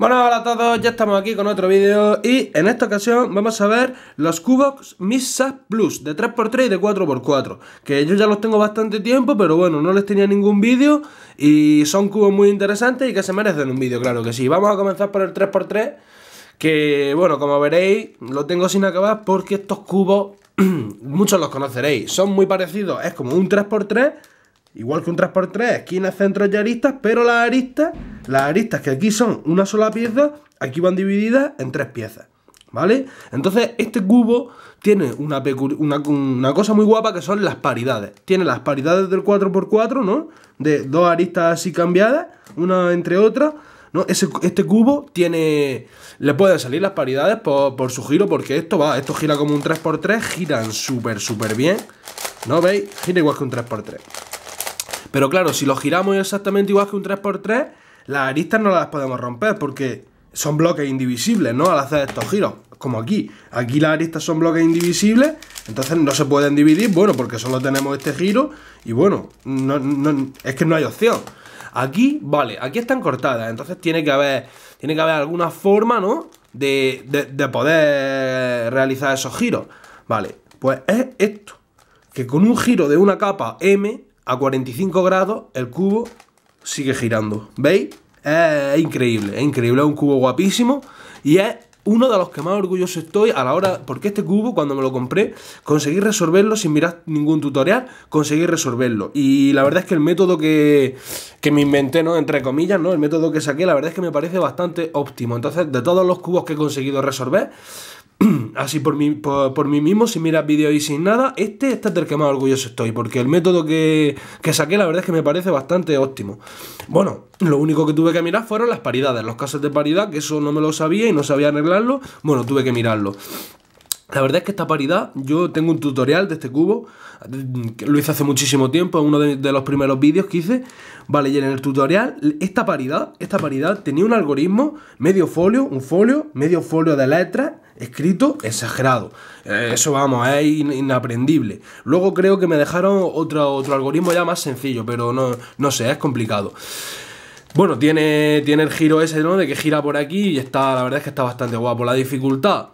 Bueno, hola a todos, ya estamos aquí con otro vídeo y en esta ocasión vamos a ver los cubos Misa Plus de 3x3 y de 4x4 que yo ya los tengo bastante tiempo, pero bueno, no les tenía ningún vídeo y son cubos muy interesantes y que se merecen un vídeo, claro que sí Vamos a comenzar por el 3x3 que, bueno, como veréis, lo tengo sin acabar porque estos cubos muchos los conoceréis, son muy parecidos, es como un 3x3 Igual que un 3x3, esquinas, centros y aristas, pero las aristas, las aristas que aquí son una sola pieza, aquí van divididas en tres piezas. ¿Vale? Entonces, este cubo tiene una, una, cosa muy guapa que son las paridades. Tiene las paridades del 4x4, ¿no? De dos aristas así cambiadas, una entre otras ¿no? este cubo tiene. Le pueden salir las paridades por, por, su giro, porque esto va, esto gira como un 3x3, giran súper, súper bien. ¿No veis? Gira igual que un 3x3. Pero claro, si lo giramos exactamente igual que un 3x3, las aristas no las podemos romper porque son bloques indivisibles, ¿no? Al hacer estos giros, como aquí. Aquí las aristas son bloques indivisibles, entonces no se pueden dividir, bueno, porque solo tenemos este giro y bueno, es que no hay opción. Aquí, vale, aquí están cortadas, entonces tiene que haber, tiene que haber alguna forma, ¿no? de poder realizar esos giros. Vale, pues es esto, que con un giro de una capa M a 45 grados el cubo sigue girando. ¿Veis? Es increíble, es increíble, es un cubo guapísimo y es uno de los que más orgulloso estoy a la hora, porque este cubo cuando me lo compré conseguí resolverlo sin mirar ningún tutorial, conseguí resolverlo. Y la verdad es que el método que, me inventé, ¿no? Entre comillas, ¿no? El método que saqué, la verdad es que me parece bastante óptimo. Entonces, de todos los cubos que he conseguido resolver, Así por mí, por, mí mismo, sin mirar vídeos y sin nada, este, este, es del que más orgulloso estoy, porque el método que, que saqué la verdad es que me parece bastante óptimo. Bueno, lo único que tuve que mirar fueron las paridades, los casos de paridad, que eso no me lo sabía y no sabía arreglarlo, bueno, tuve que mirarlo. La verdad es que esta paridad, yo tengo un tutorial de este cubo, que lo hice hace muchísimo tiempo, en uno de, los primeros vídeos que hice. Vale, y en el tutorial, esta paridad, esta paridad tenía un algoritmo, medio folio, un folio, medio folio de letras, escrito, exagerado. Eh, eso vamos, es inaprendible. Luego creo que me dejaron otro, otro algoritmo ya más sencillo, pero no, sé, es complicado. Bueno, tiene, tiene el giro ese, ¿no? De que gira por aquí y está, la verdad es que está bastante guapo. La dificultad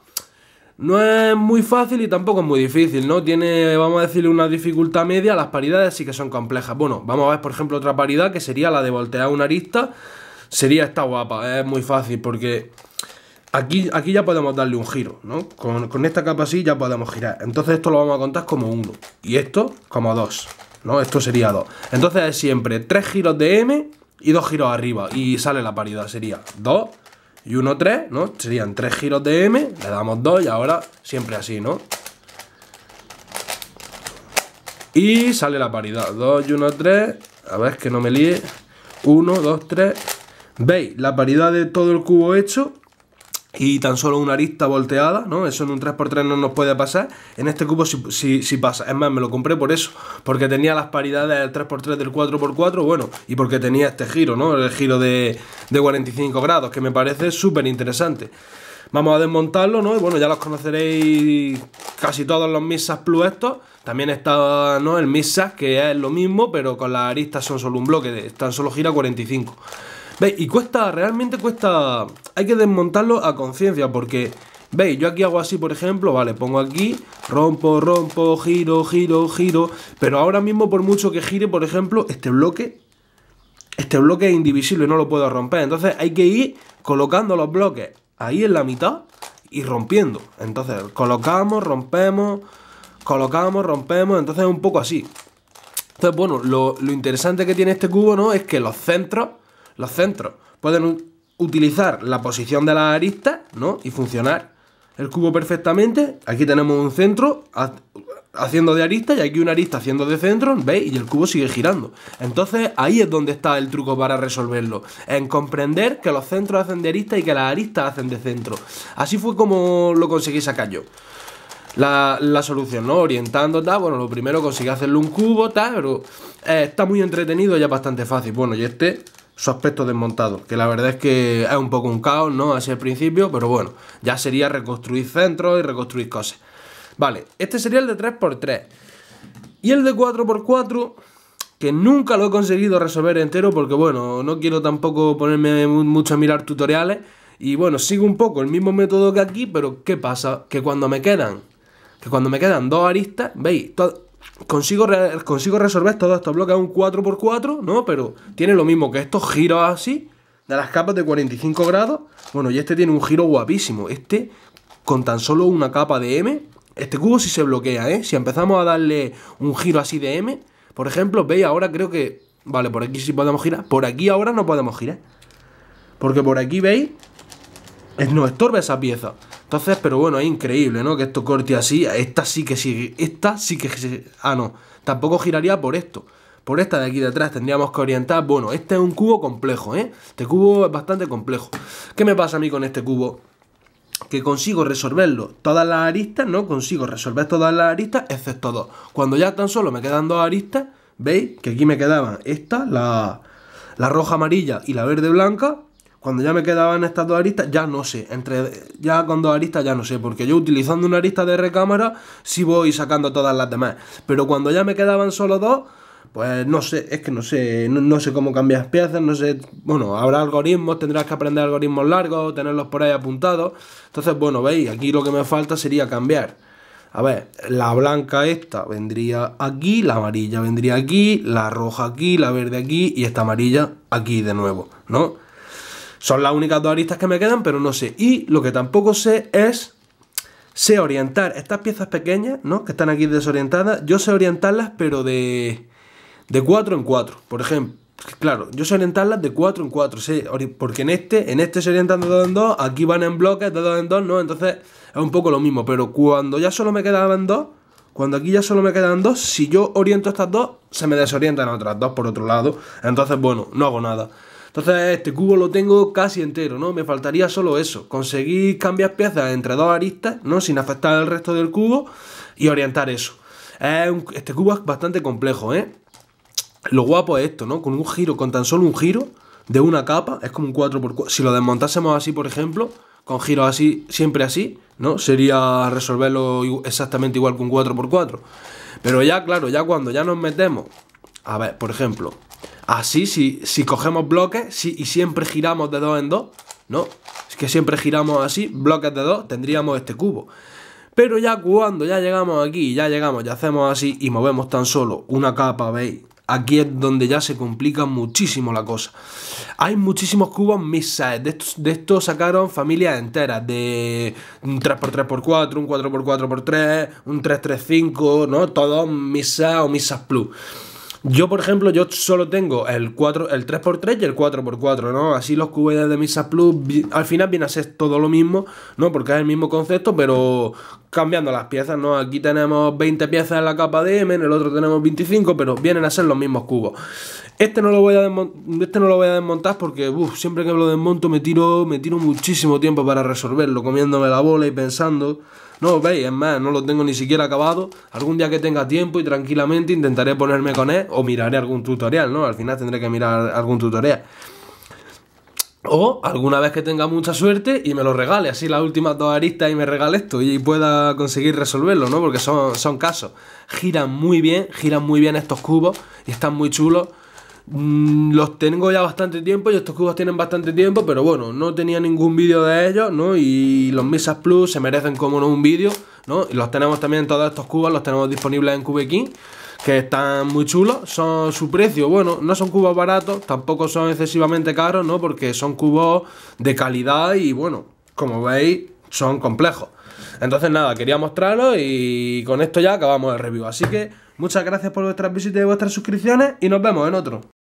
no es muy fácil y tampoco es muy difícil, ¿no? Tiene, vamos a decirle, una dificultad media, las paridades sí que son complejas. Bueno, vamos a ver, por ejemplo, otra paridad que sería la de voltear una arista. Sería esta guapa, es muy fácil porque aquí, aquí ya podemos darle un giro, ¿no? Con, esta capa así ya podemos girar. Entonces esto lo vamos a contar como uno y esto como dos, ¿no? Esto sería dos. Entonces es siempre 3 giros de M y dos giros arriba y sale la paridad, sería 2, y 1, 3, ¿no? Serían 3 giros de M, le damos 2 y ahora siempre así, ¿no? Y sale la paridad, 2 y 1, 3, a ver que no me líe, 1, 2, 3, ¿veis? La paridad de todo el cubo hecho y tan solo una arista volteada, ¿no? Eso en un 3x3 no nos puede pasar. En este cubo sí, pasa. Es más, me lo compré por eso, porque tenía las paridades del 3x3 del 4x4, bueno, y porque tenía este giro, ¿no? El giro de, 45 grados, que me parece súper interesante. Vamos a desmontarlo, ¿no? Y bueno, ya los conoceréis casi todos los Misas Plus estos. También está, ¿no? El Misas, que es lo mismo, pero con las aristas son solo un bloque, tan solo gira 45. ¿Veis? Y cuesta, realmente cuesta... Hay que desmontarlo a conciencia porque... ¿Veis? Yo aquí hago así, por ejemplo, vale, pongo aquí, rompo, rompo, giro, giro, giro. Pero ahora mismo, por mucho que gire, por ejemplo, este bloque, este bloque es indivisible, no lo puedo romper. Entonces hay que ir colocando los bloques ahí en la mitad y rompiendo. Entonces colocamos, rompemos, colocamos, rompemos. Entonces es un poco así. Entonces, bueno, lo, lo interesante que tiene este cubo, ¿no? Es que los centros los centros pueden utilizar la posición de las aristas, ¿no? Y funcionar el cubo perfectamente. Aquí tenemos un centro haciendo de arista y aquí una arista haciendo de centro, ¿veis? Y el cubo sigue girando. Entonces ahí es donde está el truco para resolverlo, en comprender que los centros hacen de arista y que las aristas hacen de centro. Así fue como lo conseguí sacar yo. La, solución, ¿no? Orientando, tal, bueno, lo primero conseguí hacerle un cubo, tal, pero eh, está muy entretenido y es bastante fácil. Bueno, y este su aspecto desmontado. Que la verdad es que es un poco un caos, ¿no? Así al principio, pero bueno, ya sería reconstruir centros y reconstruir cosas. Vale, este sería el de 3x3. Y el de 4x4, que nunca lo he conseguido resolver entero, porque bueno, no quiero tampoco ponerme mucho a mirar tutoriales. Y bueno, sigo un poco el mismo método que aquí, pero ¿qué pasa? Que cuando me quedan, que cuando me quedan dos aristas, veis, todo, consigo, consigo resolver todos estos bloques a un 4x4, ¿no? Pero tiene lo mismo que estos giros así, de las capas de 45 grados. Bueno, y este tiene un giro guapísimo. Este, con tan solo una capa de M, este cubo sí se bloquea, ¿eh? Si empezamos a darle un giro así de M, por ejemplo, veis ahora creo que... Vale, por aquí sí podemos girar. Por aquí ahora no podemos girar. Porque por aquí, ¿veis? Eh, nos estorba esa pieza. Entonces, pero bueno, es increíble, ¿no? Que esto corte así. Esta sí que sigue. Esta sí que... Sigue. Ah, no. Tampoco giraría por esto. Por esta de aquí detrás tendríamos que orientar. Bueno, este es un cubo complejo, ¿eh? Este cubo es bastante complejo. ¿Qué me pasa a mí con este cubo? que consigo resolverlo todas las aristas, no consigo resolver todas las aristas, excepto dos. Cuando ya tan solo me quedan dos aristas, veis que aquí me quedaban esta, la, la roja amarilla y la verde blanca, cuando ya me quedaban estas dos aristas, ya no sé. Entre, ya con dos aristas ya no sé, porque yo utilizando una arista de recámara sí voy sacando todas las demás. Pero cuando ya me quedaban solo dos, pues no sé, es que no sé, no, sé cómo cambiar piezas, no sé, bueno, habrá algoritmos, tendrás que aprender algoritmos largos, tenerlos por ahí apuntados. Entonces, bueno, veis, aquí lo que me falta sería cambiar. A ver, la blanca esta vendría aquí, la amarilla vendría aquí, la roja aquí, la verde aquí y esta amarilla aquí de nuevo, ¿no? Son las únicas dos aristas que me quedan, pero no sé. Y lo que tampoco sé es sé orientar estas piezas pequeñas, ¿no? Que están aquí desorientadas. Yo sé orientarlas, pero de, de 4 en 4. Por ejemplo, claro, yo sé orientarlas de 4 en 4. Sé, porque en este, en este se orientan de 2 en 2, aquí van en bloques de 2 en 2, ¿no? Entonces es un poco lo mismo. Pero cuando ya solo me quedaban dos cuando aquí ya solo me quedan dos si yo oriento estas dos, se me desorientan otras dos por otro lado. Entonces, bueno, no hago nada. Entonces este cubo lo tengo casi entero, ¿no? Me faltaría solo eso, conseguir cambiar piezas entre dos aristas, ¿no? Sin afectar el resto del cubo y orientar eso. Este cubo es bastante complejo, ¿eh? Lo guapo es esto, ¿no? Con un giro, con tan solo un giro de una capa, es como un 4x4. Si lo desmontásemos así, por ejemplo, con giros así, siempre así, ¿no? Sería resolverlo exactamente igual que un 4x4. Pero ya, claro, ya cuando ya nos metemos... A ver, por ejemplo, Así, si, si cogemos bloques y siempre giramos de dos en dos, ¿no? Es que siempre giramos así, bloques de dos, tendríamos este cubo. Pero ya cuando ya llegamos aquí, ya llegamos, ya hacemos así y movemos tan solo una capa, ¿veis? Aquí es donde ya se complica muchísimo la cosa. Hay muchísimos cubos misa De estos, sacaron familias enteras. De un 3x3x4, un 4x4x3, un 335, ¿no? Todos misas o misas plus. Yo, por ejemplo, yo solo tengo el 4, el 3x3 y el 4x4, ¿no? Así los cubos de Misa Plus al final vienen a ser todo lo mismo, ¿no? Porque es el mismo concepto, pero cambiando las piezas, ¿no? Aquí tenemos 20 piezas en la capa de M, en el otro tenemos 25, pero vienen a ser los mismos cubos. Este no lo voy a, este no lo voy a desmontar porque siempre que lo desmonto me tiro, me tiro muchísimo tiempo para resolverlo, comiéndome la bola y pensando. No, veis, es más, no lo tengo ni siquiera acabado. Algún día que tenga tiempo y tranquilamente intentaré ponerme con él o miraré algún tutorial, ¿no? Al final tendré que mirar algún tutorial. O alguna vez que tenga mucha suerte y me lo regale, así las últimas dos aristas y me regale esto y pueda conseguir resolverlo, ¿no? Porque son, son casos. Giran muy bien, giran muy bien estos cubos y están muy chulos. Mm, los tengo ya bastante tiempo y estos cubos tienen bastante tiempo, pero bueno, no tenía ningún vídeo de ellos, ¿no? Y los Misas Plus se merecen como no un vídeo, ¿no? Y los tenemos también todos estos cubos, los tenemos disponibles en King, que están muy chulos. Son su precio, bueno, no son cubos baratos, tampoco son excesivamente caros, ¿no? Porque son cubos de calidad y bueno, como veis, son complejos. Entonces nada, quería mostrarlos y con esto ya acabamos el review. Así que muchas gracias por vuestras visitas y vuestras suscripciones y nos vemos en otro.